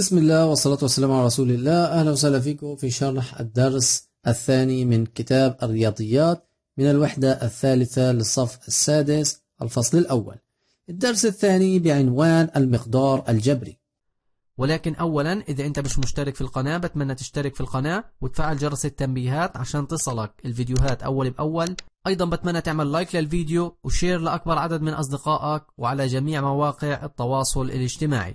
بسم الله والصلاة والسلام على رسول الله أهلا وسهلا فيكم في شرح الدرس الثاني من كتاب الرياضيات من الوحدة الثالثة للصف السادس الفصل الأول الدرس الثاني بعنوان المقدار الجبري ولكن أولا إذا أنت مش مشترك في القناة بتمنى تشترك في القناة وتفعل جرس التنبيهات عشان تصلك الفيديوهات أول بأول أيضا بتمنى تعمل لايك للفيديو وشير لأكبر عدد من أصدقائك وعلى جميع مواقع التواصل الاجتماعي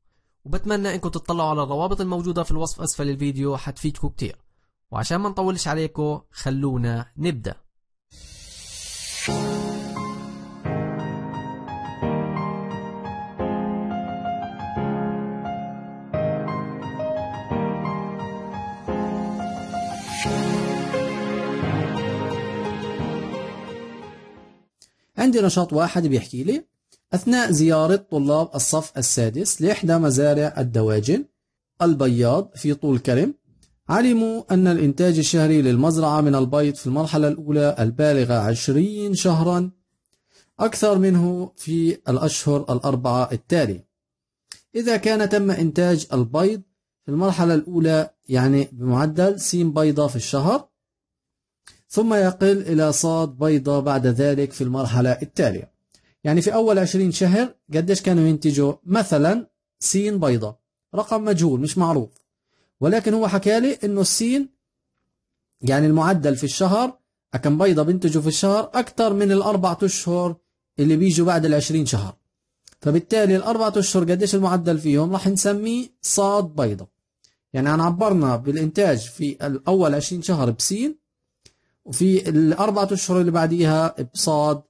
وبتمنى انكم تطلعوا على الروابط الموجودة في الوصف اسفل الفيديو حتفيدكم كتير وعشان ما نطولش عليكم خلونا نبدأ عندي نشاط واحد بيحكي لي أثناء زيارة طلاب الصف السادس لإحدى مزارع الدواجن البياض في طول كرم علموا أن الإنتاج الشهري للمزرعة من البيض في المرحلة الأولى البالغة عشرين شهرا أكثر منه في الأشهر الأربعة التالية إذا كان تم إنتاج البيض في المرحلة الأولى يعني بمعدل س بيضة في الشهر ثم يقل إلى صاد بيضة بعد ذلك في المرحلة التالية يعني في أول عشرين شهر قديش كانوا ينتجوا مثلا سين بيضة رقم مجهول مش معروف ولكن هو حكى لي إنه السين يعني المعدل في الشهر كم بيضة بينتجوا في الشهر أكثر من الأربعة أشهر اللي بيجوا بعد العشرين شهر فبالتالي الأربعة أشهر قديش المعدل فيهم راح نسميه صاد بيضة يعني أنا عبرنا بالإنتاج في الأول عشرين شهر بسين وفي الأربعة أشهر اللي بعديها بصاد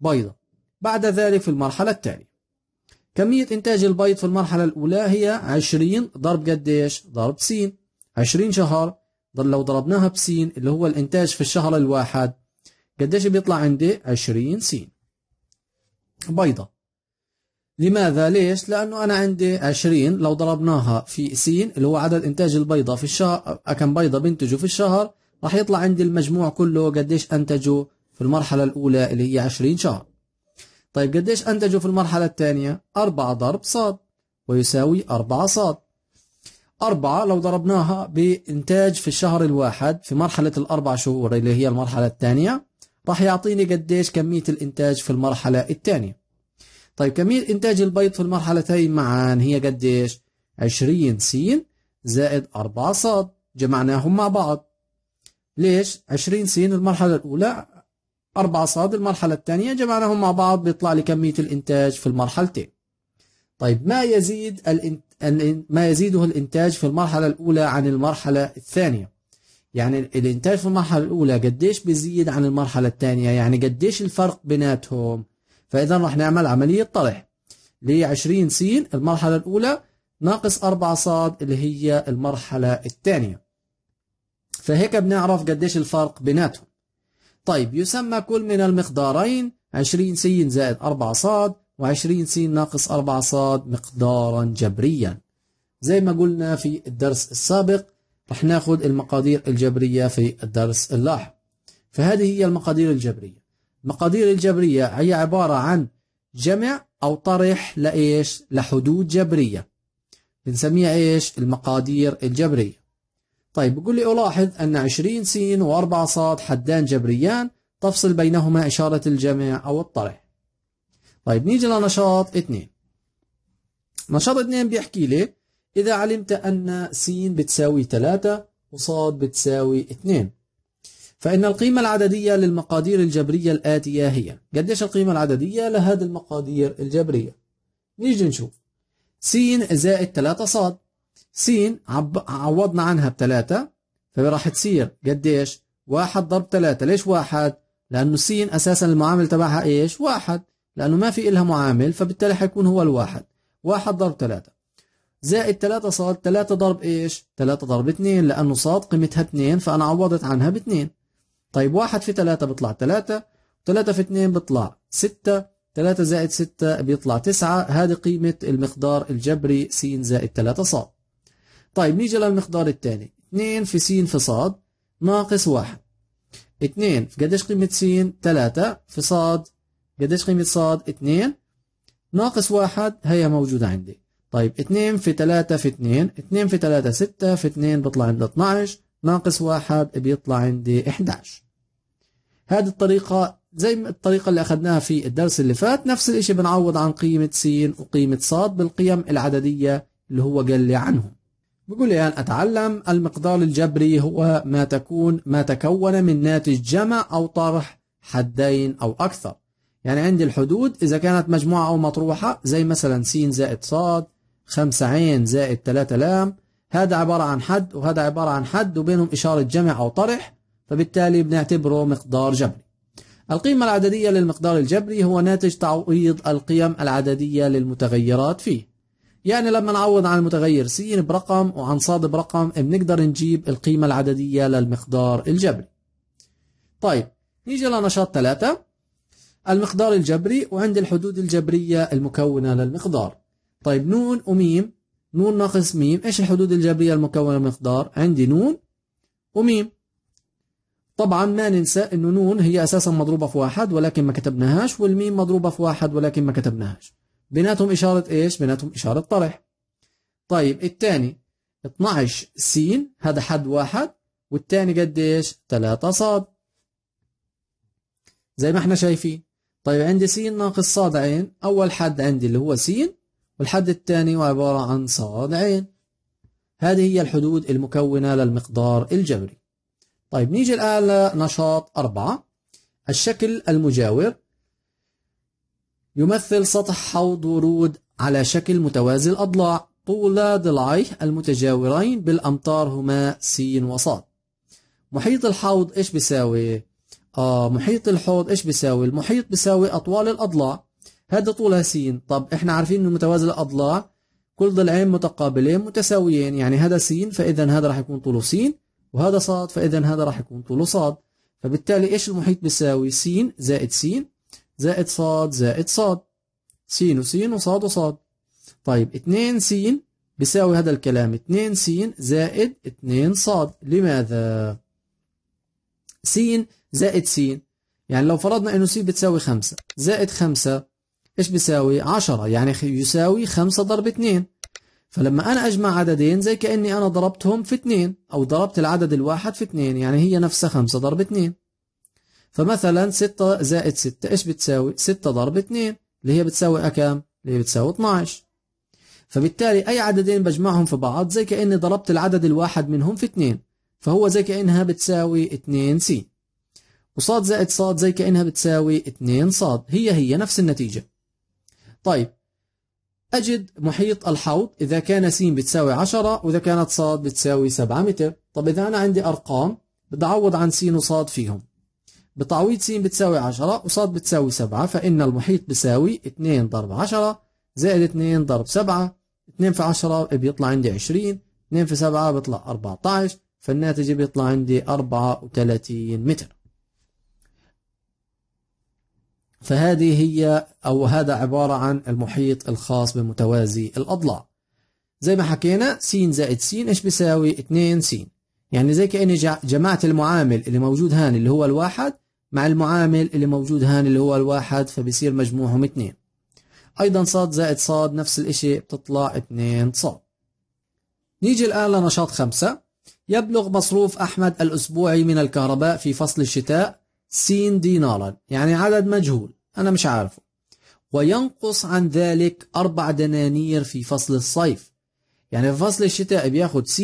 بيضة بعد ذلك في المرحلة التالية كمية إنتاج البيض في المرحلة الأولى هي 20 ضرب قديش؟ ضرب س 20 شهر لو ضربناها بس اللي هو الإنتاج في الشهر الواحد قديش بيطلع عندي؟ 20 س بيضة لماذا؟ ليش؟ لأنه أنا عندي 20 لو ضربناها في س اللي هو عدد إنتاج البيضة في الشهر كم بيضة بينتجوا في الشهر راح يطلع عندي المجموع كله قديش أنتجوا في المرحلة الأولى اللي هي 20 شهر طيب قديش أنتجوا في المرحلة الثانية أربعة ضرب صاد ويساوي أربعة صاد أربعة لو ضربناها بإنتاج في الشهر الواحد في مرحلة الأربع شهور اللي هي المرحلة الثانية راح يعطيني قديش كمية الإنتاج في المرحلة الثانية طيب كمية إنتاج البيض في المرحلتين معا هي قديش عشرين س زائد أربعة صاد جمعناهم مع بعض ليش عشرين س المرحلة الأولى 4 صاد المرحلة الثانية جمعناهم مع بعض بيطلع لي كمية الإنتاج في المرحلتين طيب ما يزيد ما يزيده الإنتاج في المرحلة الأولى عن المرحلة الثانية يعني الإنتاج في المرحلة الأولى قديش بيزيد عن المرحلة الثانية يعني قديش الفرق بيناتهم فإذا رح نعمل عملية طرح ل 20 س المرحلة الأولى ناقص 4 صاد اللي هي المرحلة الثانية فهيك بنعرف قديش الفرق بيناتهم طيب يسمى كل من المقدارين 20 س زائد 4 ص و20 س ناقص 4 ص مقدارا جبريا زي ما قلنا في الدرس السابق رح ناخد المقادير الجبرية في الدرس اللاحق فهذه هي المقادير الجبرية المقادير الجبرية هي عبارة عن جمع أو طرح لإيش لحدود جبرية بنسميها إيش المقادير الجبرية طيب بيقول لي ألاحظ أن 20 س و4 ص حدان جبريان تفصل بينهما إشارة الجمع أو الطرح طيب نيجي لنشاط 2 نشاط 2 بيحكي لي إذا علمت أن س بتساوي 3 وصاد بتساوي 2 فإن القيمة العددية للمقادير الجبرية الآتية هي قديش القيمة العددية لهذه المقادير الجبرية نيجي نشوف س زائد 3 صاد س عوضنا عنها بثلاثة فراح تصير قديش واحد ضرب ثلاثة ليش واحد لأنه س أساسا المعامل تبعها إيش واحد لأنه ما في إلها معامل فبالتالي حيكون هو الواحد واحد ضرب ثلاثة زائد ثلاثة صاد ثلاثة ضرب إيش ثلاثة ضرب اثنين لأنه صاد قيمتها اثنين فأنا عوضت عنها باثنين طيب واحد في ثلاثة بطلع ثلاثة ثلاثة في اثنين بطلع ستة ثلاثة زائد ستة بيطلع تسعة هذه قيمة المقدار الجبري س زائد ثلاثة صاد طيب نيجي للمقدار الثاني 2 في س في ص ناقص 1 2 في قديش قيمة س 3 في ص قديش قيمة ص 2 ناقص 1 هي موجودة عندي طيب 2 في 3 في 2 2 في 3 6 في 2 بيطلع عندي 12 ناقص 1 بيطلع عندي 11 هذه الطريقة زي الطريقة اللي أخذناها في الدرس اللي فات نفس الإشي بنعوض عن قيمة س وقيمة ص بالقيم العددية اللي هو قال لي عنهم بقول لي يعني أتعلم المقدار الجبري هو ما تكون ما تكون من ناتج جمع أو طرح حدين أو أكثر يعني عندي الحدود إذا كانت مجموعة أو مطروحة زي مثلا س زائد ص خمسة عين زائد ثلاثة لام هذا عبارة عن حد وهذا عبارة عن حد وبينهم إشارة جمع أو طرح فبالتالي بنعتبره مقدار جبري القيمة العددية للمقدار الجبري هو ناتج تعويض القيم العددية للمتغيرات فيه يعني لما نعوض عن المتغير س برقم وعن ص برقم بنقدر نجيب القيمة العددية للمقدار الجبري طيب نيجي لنشاط ثلاثة المقدار الجبري وعند الحدود الجبرية المكونة للمقدار طيب نون وميم نون ناقص ميم ايش الحدود الجبرية المكونة للمقدار عندي نون وميم طبعا ما ننسى انه نون هي اساسا مضروبة في واحد ولكن ما كتبناهاش والميم مضروبة في واحد ولكن ما كتبناهاش بيناتهم إشارة إيش بيناتهم إشارة طرح طيب الثاني 12 س هذا حد واحد والثاني قد إيش 3 صاد زي ما احنا شايفين طيب عندي س ناقص صاد عين أول حد عندي اللي هو س والحد الثاني عبارة عن صاد عين هذه هي الحدود المكونة للمقدار الجبري طيب نيجي الآن لنشاط أربعة الشكل المجاور يمثل سطح حوض ورود على شكل متوازي الأضلاع طول ضلعيه المتجاورين بالأمتار هما س وص محيط الحوض إيش بيساوي؟ آه محيط الحوض إيش بيساوي؟ المحيط بيساوي أطوال الأضلاع هذا طولها س طب إحنا عارفين إنه متوازي الأضلاع كل ضلعين متقابلين متساويين يعني هذا س فإذا هذا راح يكون طوله س وهذا ص فإذا هذا راح يكون طوله ص فبالتالي إيش المحيط بيساوي؟ س زائد س زائد صاد زائد صاد س وس وصاد وصاد طيب 2 س بيساوي هذا الكلام 2 س زائد 2 صاد لماذا س زائد س يعني لو فرضنا انه س بتساوي 5 زائد 5 ايش بيساوي 10 يعني يساوي 5 ضرب 2 فلما انا اجمع عددين زي كاني انا ضربتهم في 2 او ضربت العدد الواحد في 2 يعني هي نفسها 5 ضرب 2 فمثلا 6 زائد 6 ايش بتساوي 6 ضرب 2 اللي هي بتساوي كم؟ اللي هي بتساوي 12 فبالتالي أي عددين بجمعهم في بعض زي كأني ضربت العدد الواحد منهم في 2 فهو زي كأنها بتساوي 2 س. وصاد زائد صاد زي كأنها بتساوي 2 صاد هي هي نفس النتيجة طيب أجد محيط الحوض إذا كان س بتساوي 10 وإذا كانت صاد بتساوي 7 متر طب إذا أنا عندي أرقام بدي أعوض عن س وصاد فيهم بتعويض س بتساوي 10 وص بتساوي 7 فإن المحيط بيساوي 2 ضرب 10 زائد 2 ضرب 7 2 في 10 بيطلع عندي 20 2 في 7 بيطلع 14 فالناتج بيطلع عندي 34 متر فهذه هي أو هذا عبارة عن المحيط الخاص بمتوازي الأضلاع زي ما حكينا س زائد س ايش بيساوي 2 س يعني زي كأني جمعت المعامل اللي موجود هان اللي هو الواحد مع المعامل اللي موجود هان اللي هو الواحد فبصير مجموعهم اثنين ايضا صاد زائد صاد نفس الاشي بتطلع اثنين صاد نيجي الان لنشاط خمسة يبلغ مصروف احمد الاسبوعي من الكهرباء في فصل الشتاء س دينارا يعني عدد مجهول انا مش عارفه وينقص عن ذلك أربع دنانير في فصل الصيف يعني في فصل الشتاء بياخد س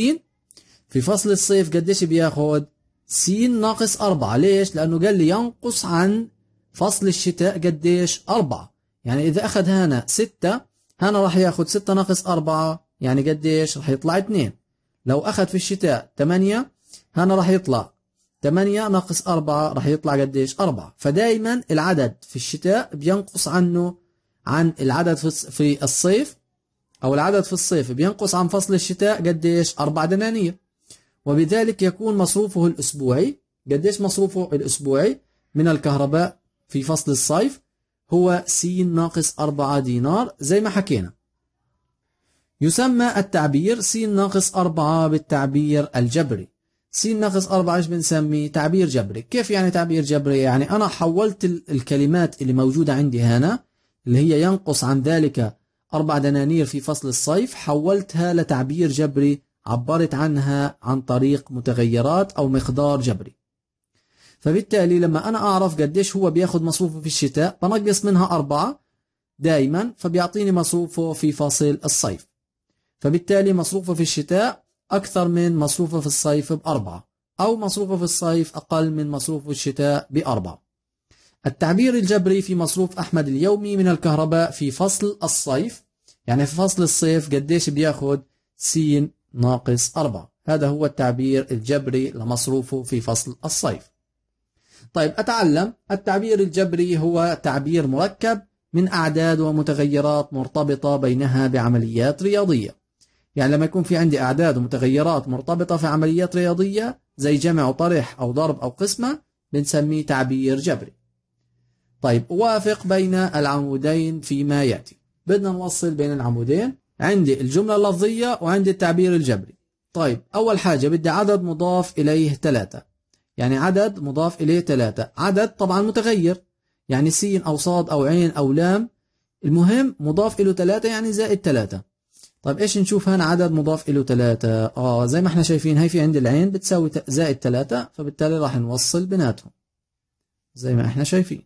في فصل الصيف قديش بياخد س ناقص أربعة ليش؟ لأنه قال لي ينقص عن فصل الشتاء قديش؟ أربعة يعني إذا أخذ هنا ستة هنا راح ياخذ ستة ناقص أربعة يعني قديش؟ راح يطلع اثنين لو أخذ في الشتاء تمانية هنا راح يطلع 8 ناقص 4 راح يطلع قديش 4 فدائما العدد في الشتاء بينقص عنه عن العدد في الصيف او العدد في الصيف بينقص عن فصل الشتاء قديش 4 دنانير وبذلك يكون مصروفه الأسبوعي قديش مصروفه الأسبوعي من الكهرباء في فصل الصيف هو س ناقص 4 دينار زي ما حكينا يسمى التعبير س ناقص 4 بالتعبير الجبري س ناقص 4 ايش بنسميه تعبير جبري كيف يعني تعبير جبري يعني أنا حولت الكلمات اللي موجودة عندي هنا اللي هي ينقص عن ذلك 4 دنانير في فصل الصيف حولتها لتعبير جبري عبرت عنها عن طريق متغيرات أو مقدار جبري فبالتالي لما أنا أعرف قديش هو بياخد مصروفه في الشتاء بنقص منها أربعة دائما فبيعطيني مصروفه في فصل الصيف فبالتالي مصروفه في الشتاء أكثر من مصروفه في الصيف بأربعة أو مصروفه في الصيف أقل من مصروفه الشتاء بأربعة التعبير الجبري في مصروف أحمد اليومي من الكهرباء في فصل الصيف يعني في فصل الصيف قديش بياخد سين ناقص 4 هذا هو التعبير الجبري لمصروفه في فصل الصيف طيب أتعلم التعبير الجبري هو تعبير مركب من أعداد ومتغيرات مرتبطة بينها بعمليات رياضية يعني لما يكون في عندي أعداد ومتغيرات مرتبطة في عمليات رياضية زي جمع وطرح أو ضرب أو قسمة بنسميه تعبير جبري طيب وافق بين العمودين فيما يأتي بدنا نوصل بين العمودين عندي الجملة اللفظية وعندي التعبير الجبري طيب أول حاجة بدي عدد مضاف إليه ثلاثة يعني عدد مضاف إليه ثلاثة عدد طبعا متغير يعني سين أو صاد أو عين أو لام المهم مضاف إله ثلاثة يعني زائد ثلاثة طيب إيش نشوف هنا عدد مضاف إله ثلاثة آه زي ما احنا شايفين هي في عند العين بتساوي زائد ثلاثة فبالتالي راح نوصل بيناتهم زي ما احنا شايفين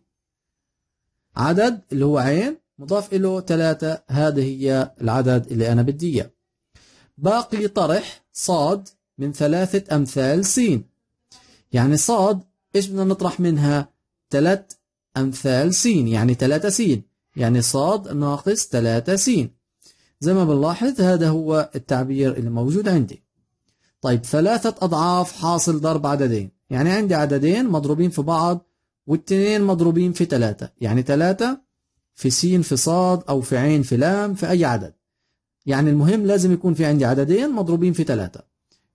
عدد اللي هو عين مضاف له ثلاثة هذه هي العدد اللي أنا بدي إياه باقي طرح صاد من ثلاثة أمثال سين يعني صاد إيش بدنا نطرح منها ثلاث أمثال سين يعني ثلاثة سين يعني صاد ناقص ثلاثة سين زي ما بنلاحظ هذا هو التعبير اللي موجود عندي طيب ثلاثة أضعاف حاصل ضرب عددين يعني عندي عددين مضروبين في بعض والتنين مضروبين في ثلاثة يعني ثلاثة في سين في صاد أو في عين في لام في أي عدد يعني المهم لازم يكون في عندي عددين مضروبين في ثلاثة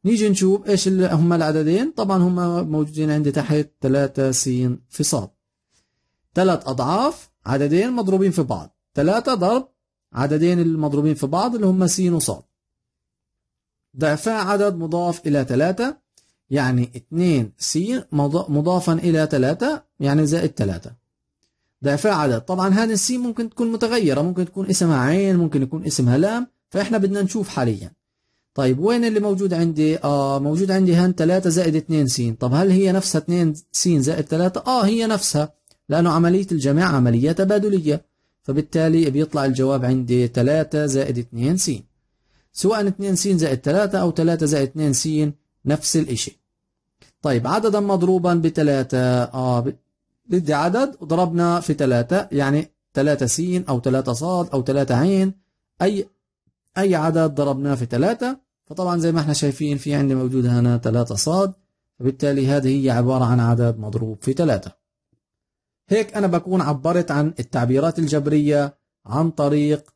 نيجي نشوف إيش اللي هما العددين طبعا هما موجودين عندي تحت ثلاثة سين في صاد ثلاث أضعاف عددين مضروبين في بعض ثلاثة ضرب عددين المضروبين في بعض اللي هما سين وصاد ضعفا عدد مضاف إلى ثلاثة يعني اثنين س مضافا إلى ثلاثة يعني زائد ثلاثة دافع عدد طبعا هذه السين ممكن تكون متغيرة ممكن تكون اسمها عين ممكن يكون اسمها لام فإحنا بدنا نشوف حاليا طيب وين اللي موجود عندي آه موجود عندي هان 3 زائد 2 س طب هل هي نفسها 2 س زائد 3 آه هي نفسها لأنه عملية الجمع عملية تبادلية فبالتالي بيطلع الجواب عندي 3 زائد 2 س سواء 2 س زائد 3 أو 3 زائد 2 س نفس الإشي طيب عددا مضروبا آه، ب 3 آه بدي عدد وضربنا في ثلاثة يعني ثلاثة س أو ثلاثة ص أو ثلاثة ع أي أي عدد ضربناه في ثلاثة فطبعا زي ما احنا شايفين في عندي موجودة هنا ثلاثة ص فبالتالي هذه هي عبارة عن عدد مضروب في ثلاثة هيك أنا بكون عبرت عن التعبيرات الجبرية عن طريق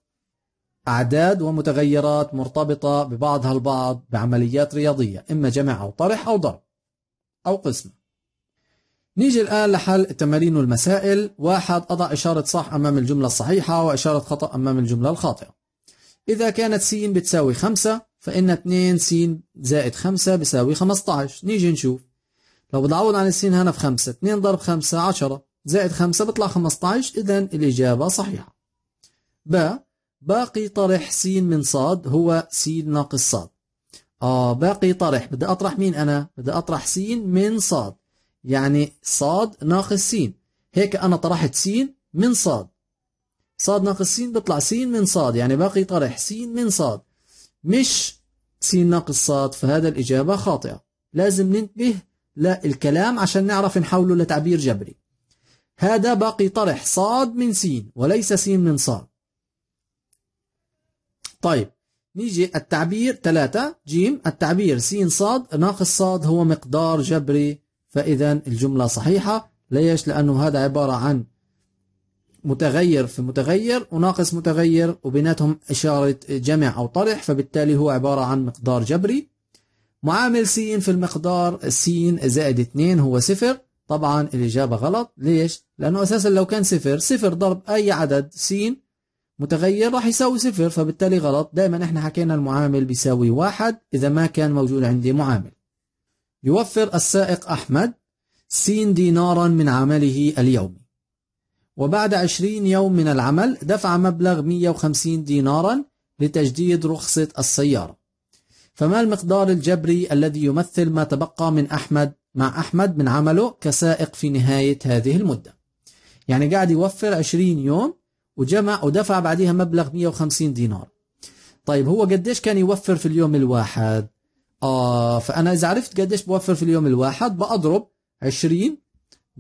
أعداد ومتغيرات مرتبطة ببعضها البعض بعمليات رياضية إما جمع أو طرح أو ضرب أو قسمة نيجي الآن لحل التمارين والمسائل واحد أضع إشارة صح أمام الجملة الصحيحة وإشارة خطأ أمام الجملة الخاطئة إذا كانت س بتساوي خمسة فإن 2 س زائد خمسة بيساوي 15 نيجي نشوف لو بتعوض عن السين هنا في خمسة 2 ضرب خمسة عشرة زائد خمسة بطلع 15 إذا الإجابة صحيحة ب باقي طرح س من ص هو س ناقص ص آه باقي طرح بدي أطرح مين أنا بدي أطرح س من صاد يعني صاد ناقص سين هيك أنا طرحت سين من صاد صاد ناقص سين بيطلع سين من صاد يعني باقي طرح سين من صاد مش سين ناقص صاد فهذا الإجابة خاطئة لازم ننتبه للكلام عشان نعرف نحوله لتعبير جبري هذا باقي طرح صاد من سين وليس سين من صاد طيب نيجي التعبير ثلاثة جيم التعبير سين صاد ناقص صاد هو مقدار جبري فإذا الجملة صحيحة ليش لأنه هذا عبارة عن متغير في متغير وناقص متغير وبيناتهم إشارة جمع أو طرح فبالتالي هو عبارة عن مقدار جبري معامل س في المقدار س زائد 2 هو صفر طبعا الإجابة غلط ليش؟ لأنه أساسا لو كان صفر صفر ضرب أي عدد س متغير راح يساوي صفر فبالتالي غلط دائما احنا حكينا المعامل بيساوي واحد إذا ما كان موجود عندي معامل يوفر السائق أحمد سين دينارا من عمله اليومي وبعد عشرين يوم من العمل دفع مبلغ 150 دينارا لتجديد رخصة السيارة فما المقدار الجبري الذي يمثل ما تبقى من أحمد مع أحمد من عمله كسائق في نهاية هذه المدة يعني قاعد يوفر 20 يوم وجمع ودفع بعدها مبلغ 150 دينار طيب هو قديش كان يوفر في اليوم الواحد آه فانا اذا عرفت قديش بوفر في اليوم الواحد بأضرب 20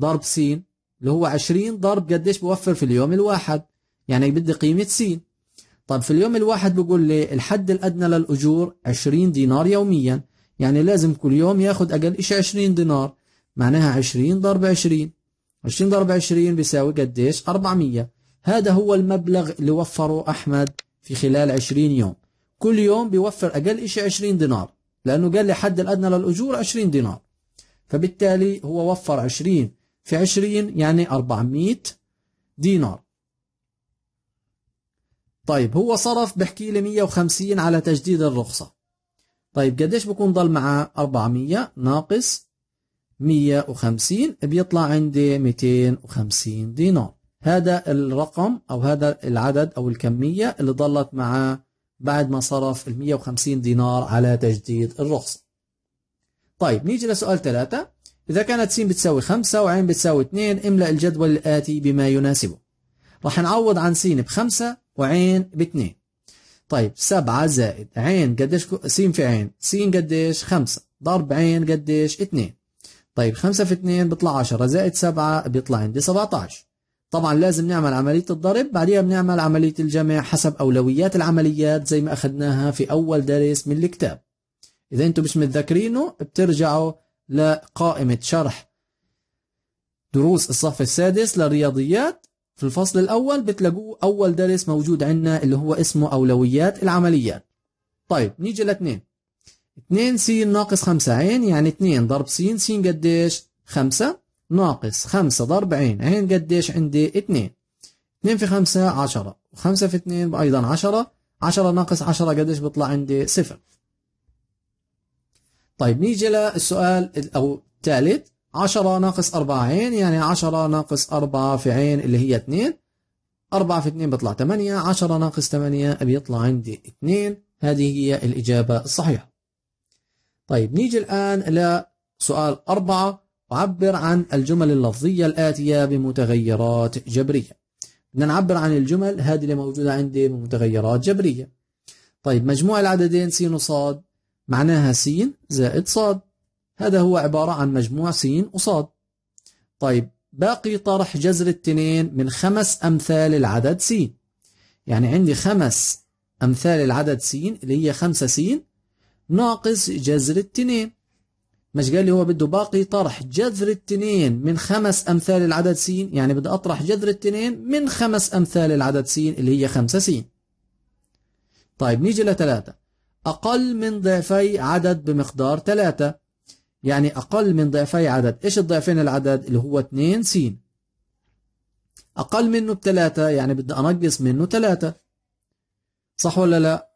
ضرب س اللي هو 20 ضرب قديش بوفر في اليوم الواحد يعني بدي قيمة س طب في اليوم الواحد بقول لي الحد الأدنى للأجور 20 دينار يوميا يعني لازم كل يوم ياخد أقل شيء 20 دينار معناها 20 ضرب 20 20 ضرب 20 بيساوي قديش 400 هذا هو المبلغ اللي وفره أحمد في خلال 20 يوم كل يوم بيوفر أقل شيء 20 دينار لأنه قال لي حد الأدنى للأجور 20 دينار فبالتالي هو وفر 20 في 20 يعني 400 دينار طيب هو صرف بحكي لي 150 على تجديد الرخصة طيب قديش بكون ضل معاه 400 ناقص 150 بيطلع عندي 250 دينار هذا الرقم أو هذا العدد أو الكمية اللي ضلت معاه بعد ما صرف ال 150 دينار على تجديد الرخصة طيب نيجي لسؤال ثلاثة إذا كانت س بتساوي خمسة وعين بتساوي اثنين املأ الجدول الآتي بما يناسبه راح نعوض عن س بخمسة وعين باثنين طيب سبعة زائد عين قديش س في عين س قديش خمسة ضرب عين قديش اثنين طيب خمسة في اثنين بيطلع عشرة زائد سبعة بيطلع عندي 17 طبعا لازم نعمل عملية الضرب بعدها بنعمل عملية الجمع حسب أولويات العمليات زي ما أخذناها في أول درس من الكتاب إذا أنتم مش متذكرينه بترجعوا لقائمة شرح دروس الصف السادس للرياضيات في الفصل الأول بتلاقوه أول درس موجود عندنا اللي هو اسمه أولويات العمليات طيب نيجي لاثنين 2 س ناقص 5 عين يعني 2 ضرب س س قديش 5 ناقص خمسة ضرب عين عين قديش عندي اثنين اثنين في خمسة عشرة وخمسة في اثنين أيضا عشرة عشرة ناقص عشرة قديش بيطلع عندي صفر طيب نيجي للسؤال أو الثالث عشرة ناقص أربعة عين يعني عشرة ناقص أربعة في عين اللي هي اثنين أربعة في اثنين بيطلع تمانية عشرة ناقص تمانية بيطلع عندي اثنين هذه هي الإجابة الصحيحة طيب نيجي الآن لسؤال أربعة وعبر عن الجمل اللفظية الآتية بمتغيرات جبرية بدنا نعبر عن الجمل هذه اللي موجودة عندي بمتغيرات جبرية طيب مجموع العددين س وصاد معناها س زائد صاد هذا هو عبارة عن مجموع س وصاد طيب باقي طرح جذر التنين من خمس أمثال العدد س يعني عندي خمس أمثال العدد س اللي هي خمسة س ناقص جذر التنين مش قال لي هو بده باقي طرح جذر التنين من خمس أمثال العدد س يعني بدي أطرح جذر التنين من خمس أمثال العدد س اللي هي خمسة س طيب نيجي لثلاثة أقل من ضعفي عدد بمقدار ثلاثة يعني أقل من ضعفي عدد إيش الضعفين العدد اللي هو اتنين س أقل منه بثلاثة يعني بدي أنقص منه ثلاثة صح ولا لا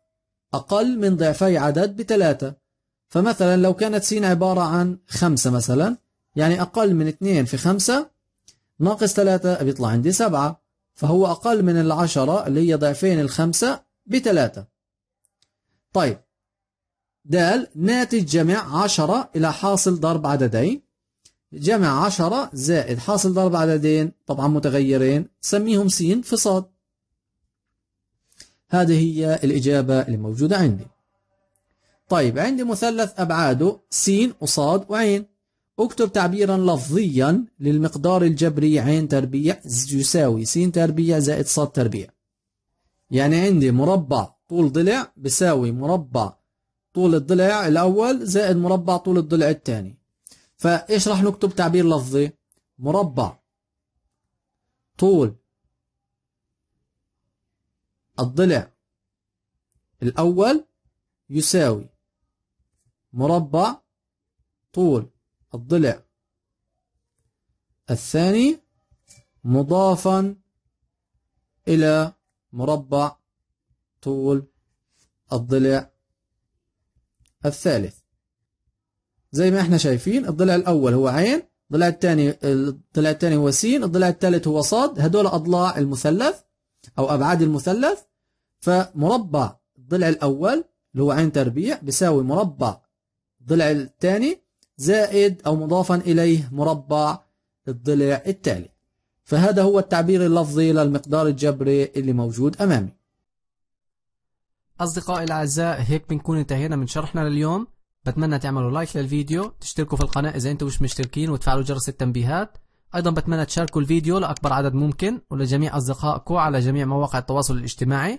أقل من ضعفي عدد بثلاثة فمثلا لو كانت س عبارة عن خمسة مثلا يعني أقل من اثنين في خمسة ناقص ثلاثة بيطلع عندي سبعة فهو أقل من العشرة اللي هي ضعفين الخمسة بثلاثة طيب د ناتج جمع عشرة إلى حاصل ضرب عددين جمع عشرة زائد حاصل ضرب عددين طبعا متغيرين سميهم س في صاد هذه هي الإجابة الموجودة عندي طيب عندي مثلث أبعاده س وصاد وعين اكتب تعبيرا لفظيا للمقدار الجبري عين تربيع يساوي س تربيع زائد صاد تربيع يعني عندي مربع طول ضلع بيساوي مربع طول الضلع الأول زائد مربع طول الضلع الثاني فإيش راح نكتب تعبير لفظي مربع طول الضلع الأول يساوي مربع طول الضلع الثاني مضافا إلى مربع طول الضلع الثالث زي ما احنا شايفين الضلع الأول هو عين الضلع الثاني الضلع الثاني هو س الضلع الثالث هو صاد هدول أضلاع المثلث أو أبعاد المثلث فمربع الضلع الأول اللي هو عين تربيع بيساوي مربع الضلع الثاني زائد أو مضافا إليه مربع الضلع التالي فهذا هو التعبير اللفظي للمقدار الجبري اللي موجود أمامي أصدقائي الأعزاء هيك بنكون انتهينا من شرحنا لليوم بتمنى تعملوا لايك للفيديو تشتركوا في القناة إذا أنتم مش مشتركين وتفعلوا جرس التنبيهات أيضا بتمنى تشاركوا الفيديو لأكبر عدد ممكن ولجميع أصدقائكم على جميع مواقع التواصل الاجتماعي